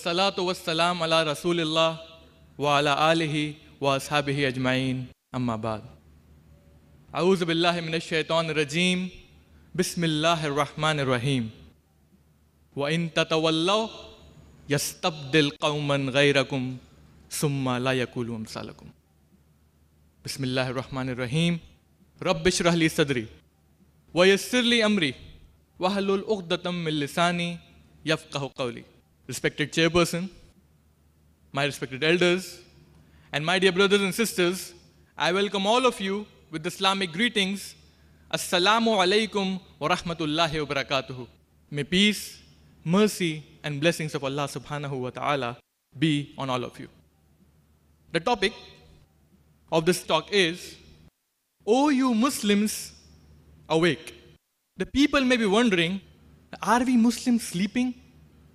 वसलात वसलाम अला रसूल वाला आलही व असहाब अजमाइन अम्माबाद आऊज़बिल्लाशैतरजीम बसमिल्लाम व इन ततवल्लो यस्तबिल कौमन गैरकुम सुम्मा यकुलम सलकुम बसमिल्लाम रबरहली सदरी वयसरली अमरी वाहलतम मिलसानी यफ़ कहो कौली respected chairperson, my respected elders, and my dear brothers and sisters, I welcome all of you with Islamic greetings. Assalamu alaikum wa rahmatullahi wa barakatuhu. May peace, mercy, and blessings of Allah subhanahu wa ta'ala be on all of you. The topic of this talk is O you Muslims, awake. The people may be wondering, are we Muslims sleeping?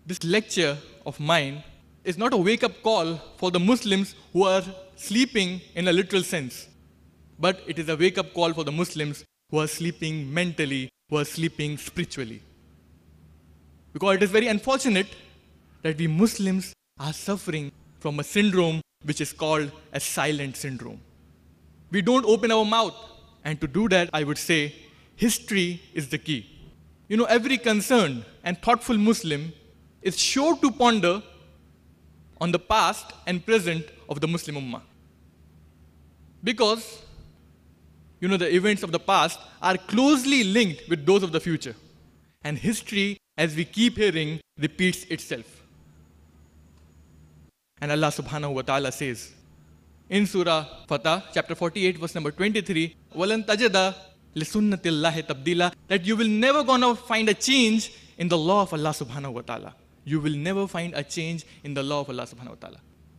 this lecture of mine is not a wake up call for the Muslims who are sleeping in a literal sense, but it is a wake up call for the Muslims who are sleeping mentally, who are sleeping spiritually. Because it is very unfortunate that we Muslims are suffering from a syndrome which is called a silent syndrome. We don't open our mouth, and to do that, I would say history is the key. You know, every concerned and thoughtful Muslim is sure to ponder on the past and present of the Muslim Ummah. Because, you know, the events of the past are closely linked with those of the future. And history, as we keep hearing, repeats itself. And Allah subhanahu wa ta'ala says in Surah Fatah, chapter 48, verse number 23, وَلَن تَجَدَ لِسُنَّةِ اللَّهِ تَبْدِيلًا That you will never gonna find a change in the law of Allah subhanahu wa ta'ala you will never find a change in the law of Allah subhanahu wa ta'ala.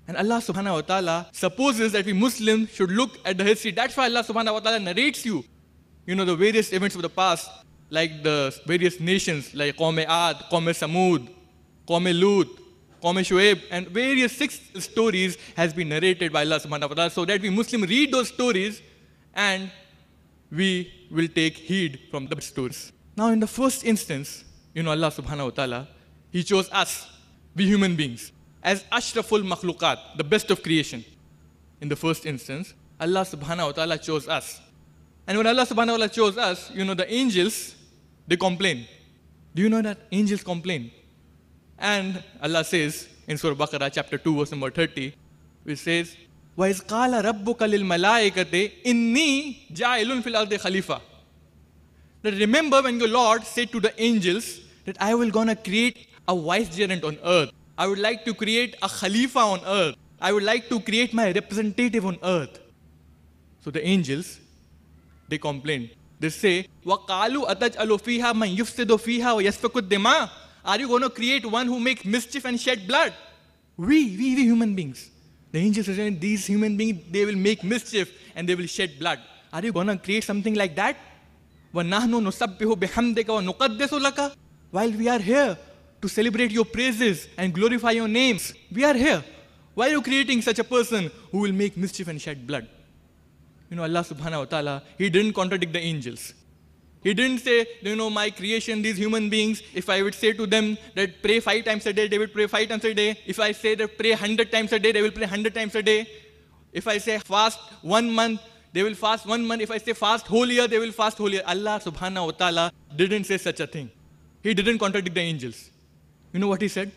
And Allah subhanahu wa ta'ala supposes that we Muslims should look at the history. That's why Allah subhanahu wa ta'ala narrates you, you know, the various events of the past, like the various nations, like Qawm Ad, Qawm Samud, Qawm Lut, Qawm Shuaib, and various six stories has been narrated by Allah subhanahu wa ta'ala so that we Muslims read those stories and we will take heed from the stories. Now in the first instance, you know, Allah subhanahu wa ta'ala he chose us, we human beings, as Ashraful Makhlukat, the best of creation. In the first instance, Allah subhanahu wa ta'ala chose us. And when Allah subhanahu wa ta'ala chose us, you know, the angels, they complain. Do you know that? Angels complain. And Allah says in Surah Baqarah, chapter 2, verse number 30, which says, وَإِذْ قَالَ رَبُّكَ لِلْمَلَائِكَةِ إِنِّي جَائِلٌ فِي الْأَرْضِ خَلِيفَةً That remember when your Lord said to the angels that I will gonna create a vicegerent on earth. I would like to create a Khalifa on earth. I would like to create my representative on earth. So the angels, they complain. They say, وَقَالُوا أَتَجْأَلُوا فِيهَا مَنْ يُفْسِدُ فِيهَا وَيَسْفَكُ الدِّمَاءِ Are you going to create one who makes mischief and shed blood? We, we, we human beings. The angels are saying, these human beings, they will make mischief and they will shed blood. Are you going to create something like that? While we are here, to celebrate your praises and glorify your names. We are here. Why are you creating such a person who will make mischief and shed blood? You know, Allah subhanahu wa ta'ala, He didn't contradict the angels. He didn't say, you know, my creation, these human beings, if I would say to them that pray five times a day, they would pray five times a day. If I say that pray 100 times a day, they will pray 100 times a day. If I say fast one month, they will fast one month. If I say fast whole year, they will fast whole year. Allah subhanahu wa ta'ala didn't say such a thing. He didn't contradict the angels. You know what he said?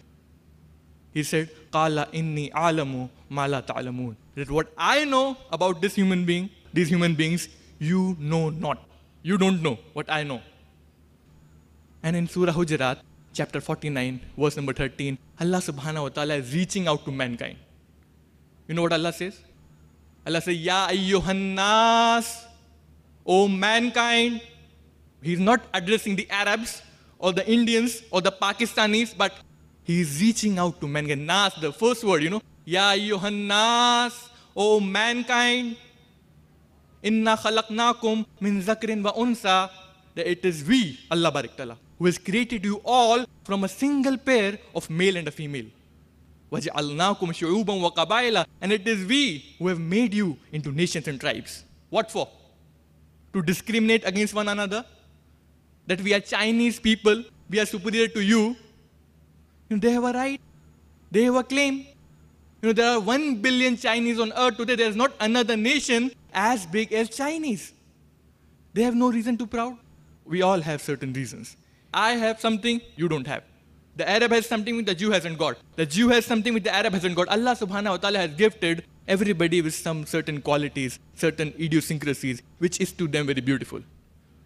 He said, "Qala inni alamu mala ta'lamun. That what I know about this human being, these human beings, you know not. You don't know what I know. And in Surah Hujarat, chapter 49, verse number 13, Allah subhanahu wa ta'ala is reaching out to mankind. You know what Allah says? Allah says, Ya ayyuhannas, O mankind. He's not addressing the Arabs, or the Indians or the Pakistanis, but he's reaching out to mankind. Nas, the first word, you know, Ya Yohannas, O mankind, Inna khalaqnakum min zakrin wa unsa, that it is we, Allah Bariktala, who has created you all from a single pair of male and a female. وَجَعَلْنَاكُمْ شُعُوبًا وَقَبَائِلًا And it is we who have made you into nations and tribes. What for? To discriminate against one another? that we are Chinese people, we are superior to you, you know, they have a right, they have a claim. You know, there are 1 billion Chinese on earth today. There is not another nation as big as Chinese. They have no reason to proud. We all have certain reasons. I have something you don't have. The Arab has something which the Jew hasn't got. The Jew has something which the Arab hasn't got. Allah subhanahu wa ta'ala has gifted everybody with some certain qualities, certain idiosyncrasies, which is to them very beautiful.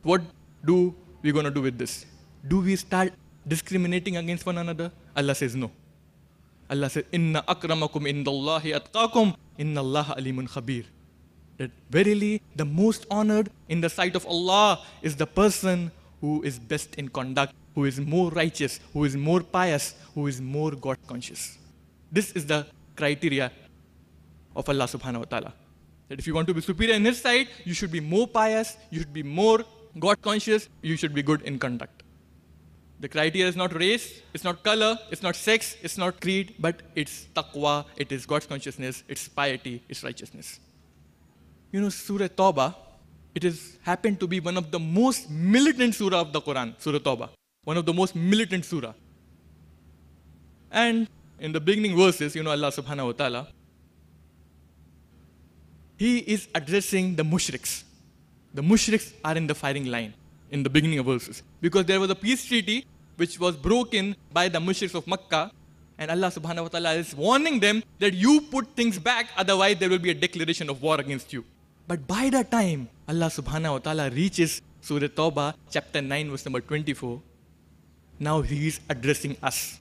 What do we're going to do with this? Do we start discriminating against one another? Allah says no. Allah says, Inna akramakum indallahi atqakum, inna Allah alimun khabir. That verily the most honored in the sight of Allah is the person who is best in conduct, who is more righteous, who is more pious, who is more God conscious. This is the criteria of Allah subhanahu wa ta'ala. That if you want to be superior in His sight, you should be more pious, you should be more God conscious, you should be good in conduct. The criteria is not race, it's not color, it's not sex, it's not creed, but it's taqwa, it is God's consciousness, it's piety, it's righteousness. You know, Surah Tawbah, it is happened to be one of the most militant surah of the Quran, Surah Tawbah. One of the most militant surah. And in the beginning verses, you know, Allah subhanahu wa ta'ala, He is addressing the mushriks, the mushriks are in the firing line in the beginning of verses. Because there was a peace treaty which was broken by the mushriks of Makkah. And Allah subhanahu wa ta'ala is warning them that you put things back, otherwise there will be a declaration of war against you. But by the time Allah subhanahu wa ta'ala reaches Surah Tawbah, chapter 9, verse number 24, now He is addressing us.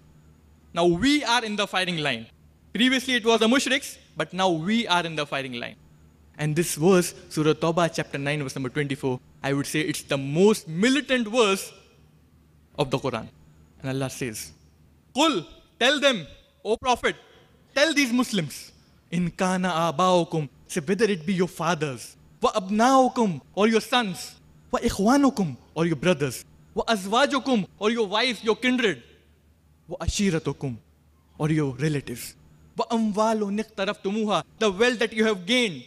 Now we are in the firing line. Previously it was the mushriks, but now we are in the firing line. And this verse, Surah Tawbah, chapter 9, verse number 24, I would say it's the most militant verse of the Quran. And Allah says, Qul, tell them, O Prophet, tell these Muslims, in kana abaukum, say whether it be your fathers, wa abnaukum, or your sons, wa ikhwanukum, or your brothers, wa azwajukum, or your wives, your kindred, wa ashiratukum, or your relatives, wa amwalu iqtaraftumuha, the wealth that you have gained,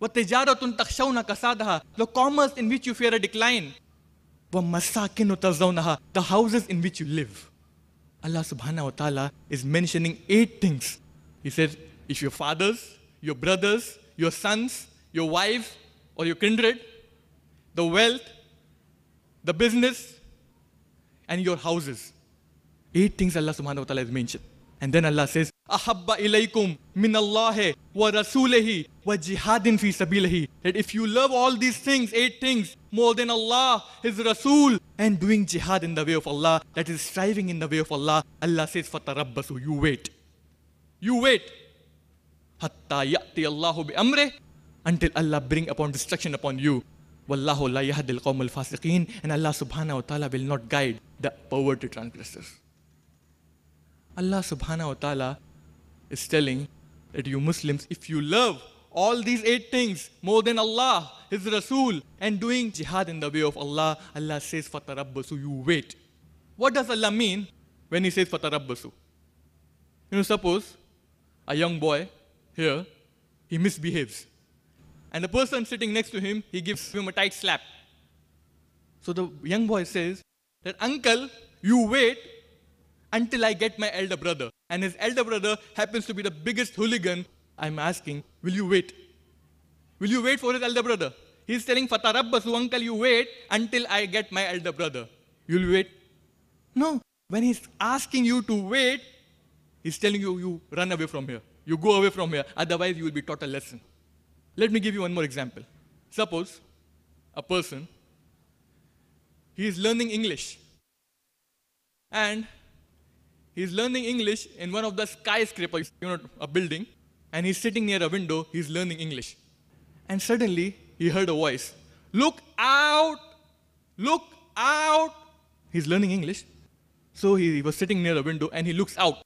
وَتِجَارَةٌ تَخْشَوْنَ كَسَادَهَا The commerce in which you fear a decline. وَمَسَاكِنُ تَرْزَوْنَهَا The houses in which you live. Allah subhanahu wa ta'ala is mentioning eight things. He says, if your fathers, your brothers, your sons, your wife, or your kindred, the wealth, the business, and your houses. Eight things Allah subhanahu wa ta'ala has mentioned. And then Allah says, ahabba إليكم من الله ورسوله wa jihadin fi sabilihi. That if you love all these things, eight things, more than Allah, His Rasul, and doing jihad in the way of Allah, that is striving in the way of Allah, Allah says, fatarabbasu, you wait. You wait. حتى ياتي الله bi until Allah bring upon destruction upon you. والله لا yahdil qawm al and Allah subhanahu wa ta'ala will not guide the poverty transgressors. Allah subhanahu wa ta'ala is telling that you Muslims, if you love all these eight things more than Allah, His Rasul, and doing jihad in the way of Allah, Allah says, Fatarabbasu, you wait. What does Allah mean when He says Fatarabbasu? You know, suppose a young boy here, he misbehaves. And the person sitting next to him, he gives him a tight slap. So the young boy says that, Uncle, you wait until I get my elder brother. And his elder brother happens to be the biggest hooligan. I'm asking, will you wait? Will you wait for his elder brother? He's telling Fatah Rabbasu, uncle, you wait until I get my elder brother. You'll wait? No. When he's asking you to wait, he's telling you, you run away from here. You go away from here. Otherwise, you will be taught a lesson. Let me give you one more example. Suppose a person, he is learning English. And He's learning English in one of the skyscrapers, you know, a building, and he's sitting near a window, he's learning English. And suddenly he heard a voice Look out! Look out! He's learning English. So he was sitting near a window and he looks out.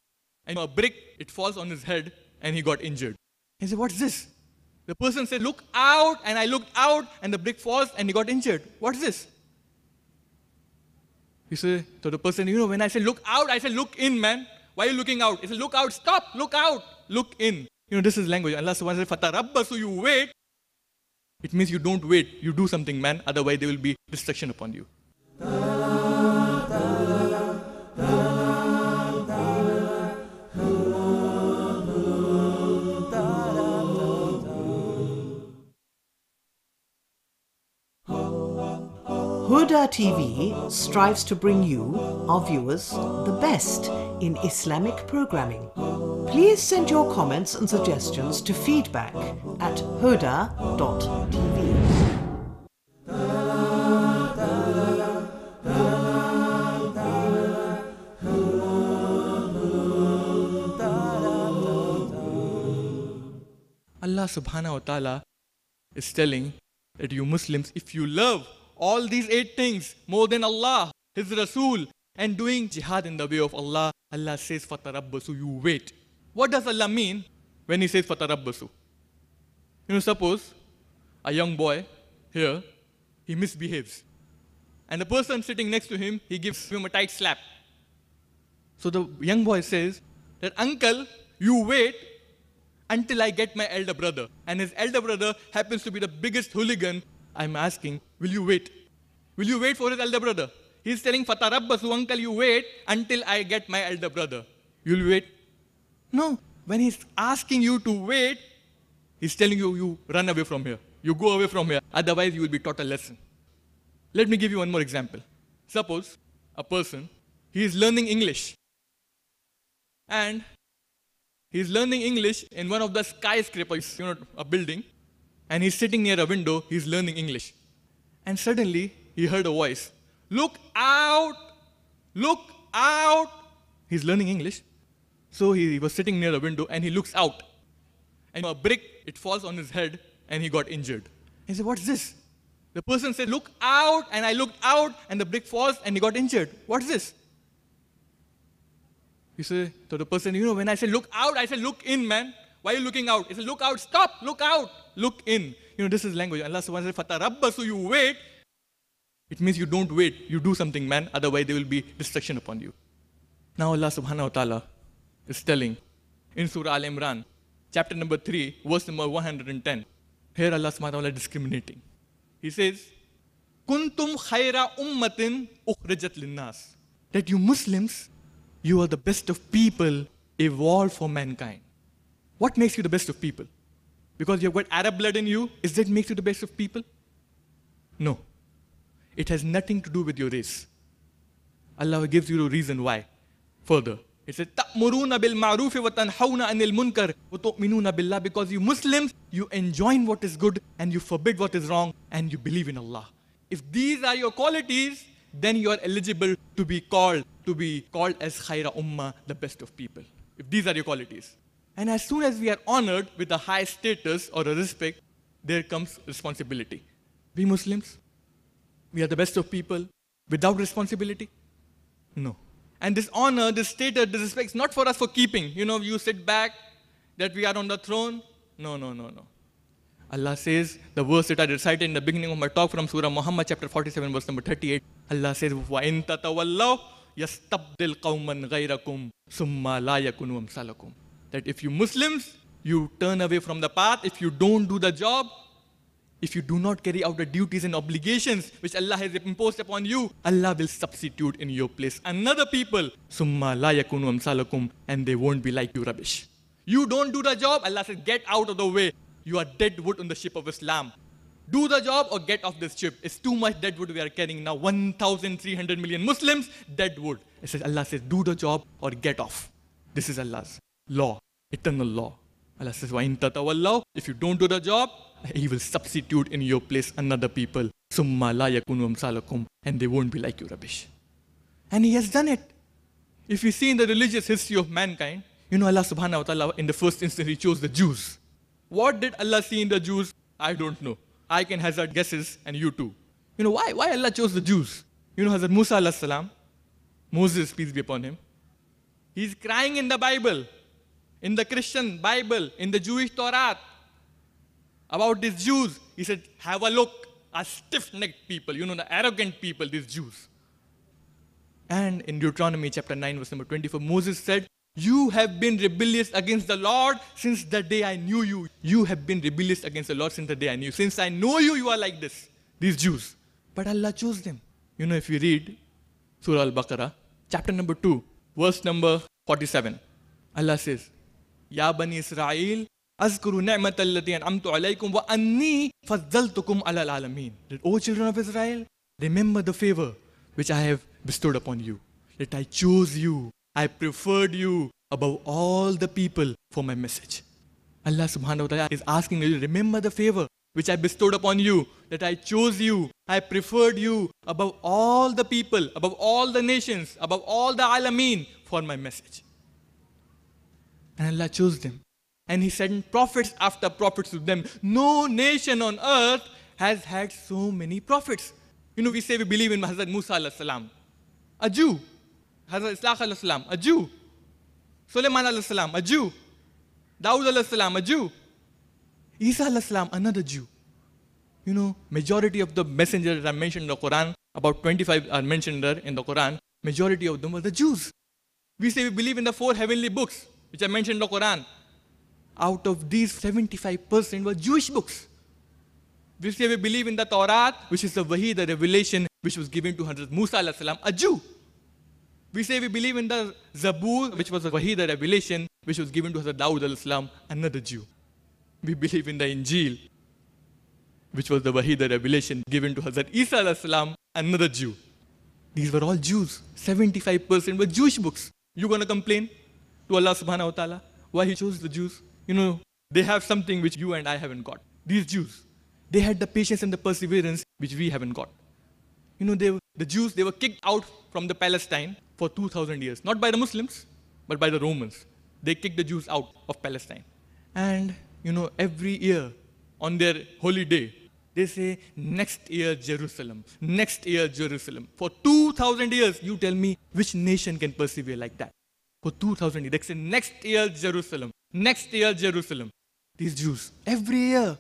And a brick, it falls on his head and he got injured. He said, What's this? The person said, Look out! And I looked out and the brick falls and he got injured. What's this? He said to the person, you know, when I say look out, I say look in, man. Why are you looking out? He said, look out, stop, look out, look in. You know, this is language. Allah subhanahu wa ta'ala so you wait. It means you don't wait, you do something, man. Otherwise, there will be destruction upon you. Huda TV strives to bring you, our viewers, the best in Islamic programming. Please send your comments and suggestions to feedback at huda.tv. Allah subhanahu wa ta'ala is telling that you Muslims, if you love all these eight things more than Allah, His Rasul, and doing jihad in the way of Allah, Allah says, Fatarabbasu, you wait. What does Allah mean when He says Fatarabbasu? You know, suppose a young boy here, he misbehaves. And the person sitting next to him, he gives him a tight slap. So the young boy says that, Uncle, you wait until I get my elder brother. And his elder brother happens to be the biggest hooligan I'm asking, will you wait? Will you wait for his elder brother? He's telling Fatarabbasu, uncle, you wait until I get my elder brother. You'll wait? No. When he's asking you to wait, he's telling you, you run away from here. You go away from here. Otherwise, you will be taught a lesson. Let me give you one more example. Suppose a person, he is learning English. And he's learning English in one of the skyscrapers, you know, a building and he's sitting near a window, he's learning English. And suddenly he heard a voice Look out! Look out! He's learning English. So he was sitting near a window and he looks out. And a brick, it falls on his head and he got injured. He said, What's this? The person said, Look out! And I looked out and the brick falls and he got injured. What's this? He said, So the person, you know, when I said, Look out, I said, Look in, man. Why are you looking out? He said, Look out, stop, look out look in. You know, this is language. Allah subhanahu wa ta'ala said, so you wait. It means you don't wait. You do something, man. Otherwise, there will be destruction upon you. Now Allah subhanahu wa ta'ala is telling in Surah Al-Imran, chapter number 3, verse number 110. Here Allah subhanahu wa ta'ala discriminating. He says, Kuntum khaira ummatin ukhrijat linnas. That you Muslims, you are the best of people evolved for mankind. What makes you the best of people? because you've got Arab blood in you, is that makes you the best of people? No. It has nothing to do with your race. Allah gives you the reason why. Further, it says, تَأْمُرُونَ بِالْمَعْرُوفِ وَتَنْحَوْنَ عَنِ الْمُنْكَرِ وَتُؤْمِنُونَ بِاللَّهِ Because you Muslims, you enjoin what is good and you forbid what is wrong and you believe in Allah. If these are your qualities, then you are eligible to be called, to be called as Khaira Ummah, the best of people. If these are your qualities. And as soon as we are honored with a high status or a respect, there comes responsibility. We Muslims, we are the best of people without responsibility? No. And this honor, this status, this respect is not for us for keeping. You know, you sit back that we are on the throne. No, no, no, no. Allah says the verse that I recited in the beginning of my talk from Surah Muhammad, chapter 47, verse number 38. Allah says, وَإِن تَتَوَلَّوْا يَسْتَبْدِلْ قَوْمًا غَيْرَكُمْ ثُمَّ لَا يَكُنُوا أَمْثَالَكُمْ that if you Muslims, you turn away from the path, if you don't do the job, if you do not carry out the duties and obligations which Allah has imposed upon you, Allah will substitute in your place another people. Summa la yakunu amsalakum, and they won't be like you rubbish. You don't do the job, Allah says, get out of the way. You are dead wood on the ship of Islam. Do the job or get off this ship. It's too much dead wood we are carrying now. 1,300 million Muslims, dead wood. It says, Allah says, do the job or get off. This is Allah's law, eternal law. Allah says, وَإِن تَتَوَلَّوْا If you don't do the job, He will substitute in your place another people. ثُمَّ لَا يَكُنُوا أَمْثَالَكُمْ And they won't be like you, rubbish. And He has done it. If you see in the religious history of mankind, you know Allah subhanahu wa ta'ala, in the first instance, He chose the Jews. What did Allah see in the Jews? I don't know. I can hazard guesses and you too. You know why? Why Allah chose the Jews? You know Hazrat Musa alayhi salam, Moses peace be upon him. He's crying in the Bible in the Christian Bible, in the Jewish Torah, about these Jews. He said, Have a look at stiff necked people, you know, the arrogant people, these Jews. And in Deuteronomy chapter 9, verse number 24, Moses said, You have been rebellious against the Lord since the day I knew you. You have been rebellious against the Lord since the day I knew you. Since I know you, you are like this, these Jews. But Allah chose them. You know, if you read Surah Al Baqarah, chapter number 2, verse number 47, Allah says, يا بني إسرائيل اذكروا نعمة التي أنعمت عليكم وأني فضلتكم على العالمين. That, O children of Israel, remember the favor which I have bestowed upon you. That I chose you, I preferred you above all the people for my message. Allah subhanahu wa ta'ala is asking you, remember the favor which I bestowed upon you, that I chose you, I preferred you above all the people, above all the nations, above all the alameen for my message. And Allah chose them. And He sent prophets after prophets to them. No nation on earth has had so many prophets. You know, we say we believe in Hazrat Musa alayhi salam, a Jew. Hazrat Islah salam, a Jew. Suleiman, alayhi salam, a Jew. Dawud alayhi salam, a Jew. Isa alayhi salam, another Jew. You know, majority of the messengers that are mentioned in the Quran, about 25 are mentioned there in the Quran, majority of them were the Jews. We say we believe in the four heavenly books which I mentioned in the Quran, out of these 75% were Jewish books. We say we believe in the Torah, which is the Wahi, the revelation which was given to Hazrat Musa, salam, a Jew. We say we believe in the Zabur, which was the Wahi, the revelation which was given to Hazrat Dawud, salam, another Jew. We believe in the Injil, which was the Wahi, the revelation given to Hazrat Isa, salam, another Jew. These were all Jews. 75% were Jewish books. You gonna complain? to Allah subhanahu wa ta'ala. Why he chose the Jews? You know, they have something which you and I haven't got. These Jews, they had the patience and the perseverance which we haven't got. You know, they, the Jews, they were kicked out from the Palestine for 2,000 years. Not by the Muslims, but by the Romans. They kicked the Jews out of Palestine. And, you know, every year on their holy day, they say, next year Jerusalem, next year Jerusalem. For 2,000 years, you tell me which nation can persevere like that? for 2000 years. They next year Jerusalem, next year Jerusalem. These Jews, every year.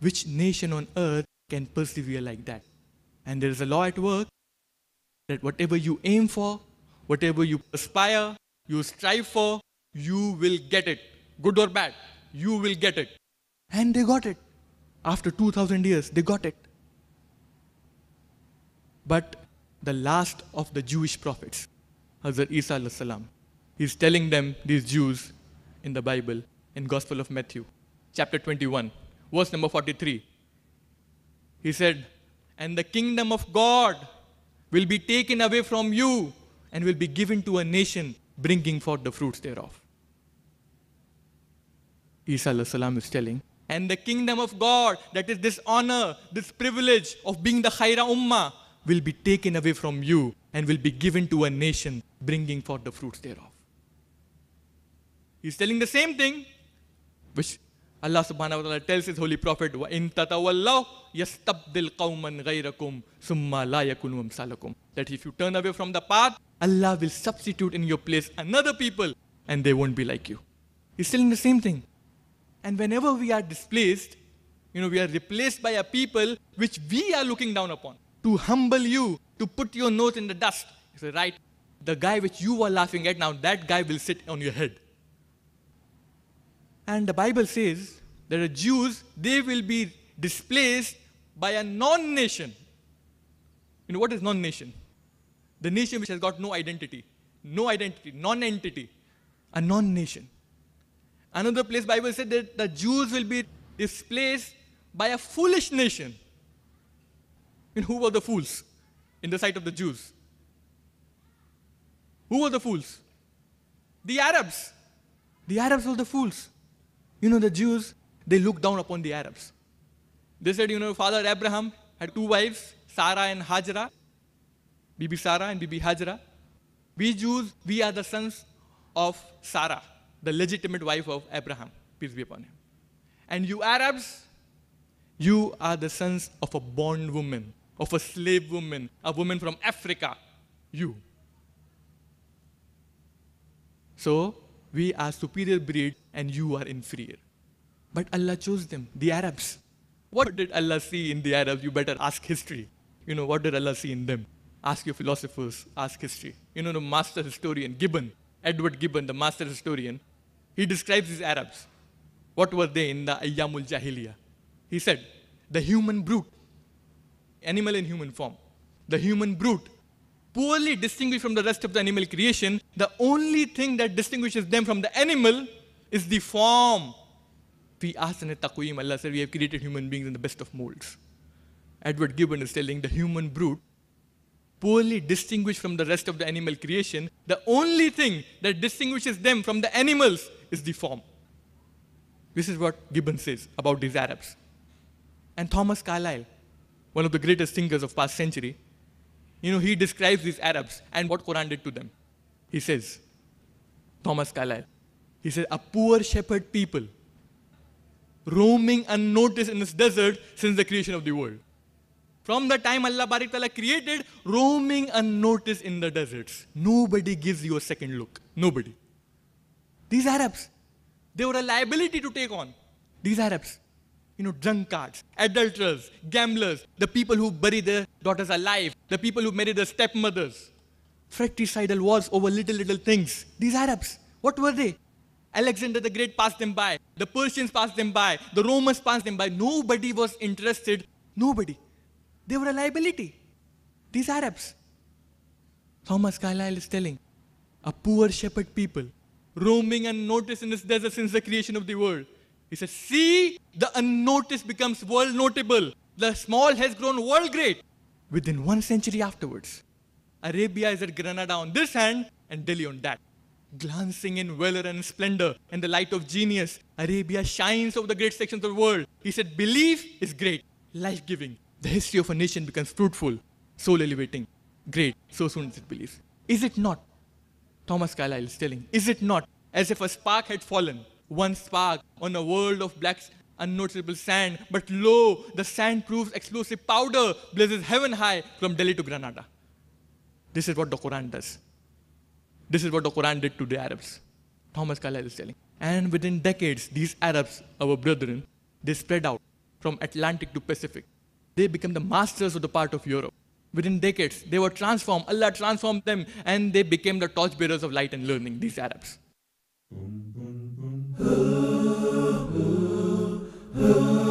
Which nation on earth can persevere like that? And there is a law at work that whatever you aim for, whatever you aspire, you strive for, you will get it. Good or bad, you will get it. And they got it. After 2000 years, they got it. But the last of the Jewish prophets, Hazrat Isa salam. He's telling them, these Jews, in the Bible, in Gospel of Matthew, chapter 21, verse number 43. He said, And the kingdom of God will be taken away from you and will be given to a nation bringing forth the fruits thereof. Isa salam is telling, and the kingdom of God, that is this honor, this privilege of being the Khaira Ummah, will be taken away from you and will be given to a nation bringing forth the fruits thereof. He's telling the same thing which Allah subhanahu wa ta'ala tells his holy prophet, وَإِن تَتَوَلَّوْا يَسْتَبْدِلْ قَوْمًا غَيْرَكُمْ ثُمَّ لَا يَكُنُوا salakum. That if you turn away from the path, Allah will substitute in your place another people and they won't be like you. He's telling the same thing. And whenever we are displaced, you know, we are replaced by a people which we are looking down upon to humble you, to put your nose in the dust. He said, Right, the guy which you were laughing at, now that guy will sit on your head. And the Bible says that the Jews, they will be displaced by a non nation. You know, what is non nation? The nation which has got no identity, no identity, non entity, a non nation. Another place, Bible said that the Jews will be displaced by a foolish nation. And who were the fools in the sight of the Jews? Who were the fools? The Arabs. The Arabs were the fools. You know, the Jews, they looked down upon the Arabs. They said, you know, Father Abraham had two wives, Sarah and Hajra, Bibi Sarah and Bibi Hajra. We Jews, we are the sons of Sarah, the legitimate wife of Abraham, peace be upon him. And you Arabs, you are the sons of a bondwoman of a slave woman, a woman from Africa, you. So we are superior breed and you are inferior. But Allah chose them, the Arabs. What did Allah see in the Arabs? You better ask history. You know, what did Allah see in them? Ask your philosophers, ask history. You know, the master historian, Gibbon, Edward Gibbon, the master historian, he describes these Arabs. What were they in the Ayyamul Jahiliyyah? He said, the human brute animal in human form, the human brute. Poorly distinguished from the rest of the animal creation, the only thing that distinguishes them from the animal is the form. in asana taqweem, Allah said, we have created human beings in the best of molds. Edward Gibbon is telling the human brute, poorly distinguished from the rest of the animal creation, the only thing that distinguishes them from the animals is the form. This is what Gibbon says about these Arabs. And Thomas Carlyle, one of the greatest thinkers of past century, you know, he describes these Arabs and what Quran did to them. He says, Thomas Carlyle, he says, a poor shepherd people roaming unnoticed in this desert since the creation of the world. From the time Allah Barik created, roaming unnoticed in the deserts. Nobody gives you a second look. Nobody. These Arabs, they were a liability to take on. These Arabs you know, drunkards, adulterers, gamblers, the people who bury their daughters alive, the people who marry their stepmothers. Fratricidal wars over little, little things. These Arabs, what were they? Alexander the Great passed them by. The Persians passed them by. The Romans passed them by. Nobody was interested. Nobody. They were a liability. These Arabs. Thomas Carlyle is telling a poor shepherd people roaming unnoticed in this desert since the creation of the world he says, See, the unnoticed becomes world notable. The small has grown world great. Within one century afterwards, Arabia is at Granada on this hand and Delhi on that. Glancing in valor and splendor and the light of genius, Arabia shines over the great sections of the world. He said, Belief is great, life giving. The history of a nation becomes fruitful, soul elevating. Great, so soon as it believes. Is it not? Thomas Carlyle is telling, is it not as if a spark had fallen one spark on a world of black unnoticeable sand. But lo, the sand proves explosive powder, blazes heaven high from Delhi to Granada. This is what the Quran does. This is what the Quran did to the Arabs. Thomas Carlyle is telling. And within decades, these Arabs, our brethren, they spread out from Atlantic to Pacific. They become the masters of the part of Europe. Within decades, they were transformed. Allah transformed them and they became the torchbearers of light and learning, these Arabs. Mm ooh, ooh, ooh.